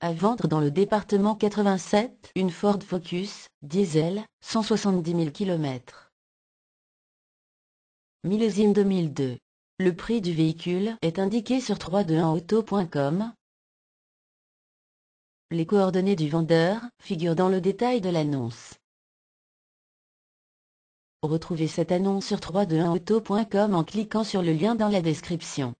À vendre dans le département 87, une Ford Focus, diesel, 170 000 km. Millésime 2002. Le prix du véhicule est indiqué sur 321auto.com. Les coordonnées du vendeur figurent dans le détail de l'annonce. Retrouvez cette annonce sur 321auto.com en cliquant sur le lien dans la description.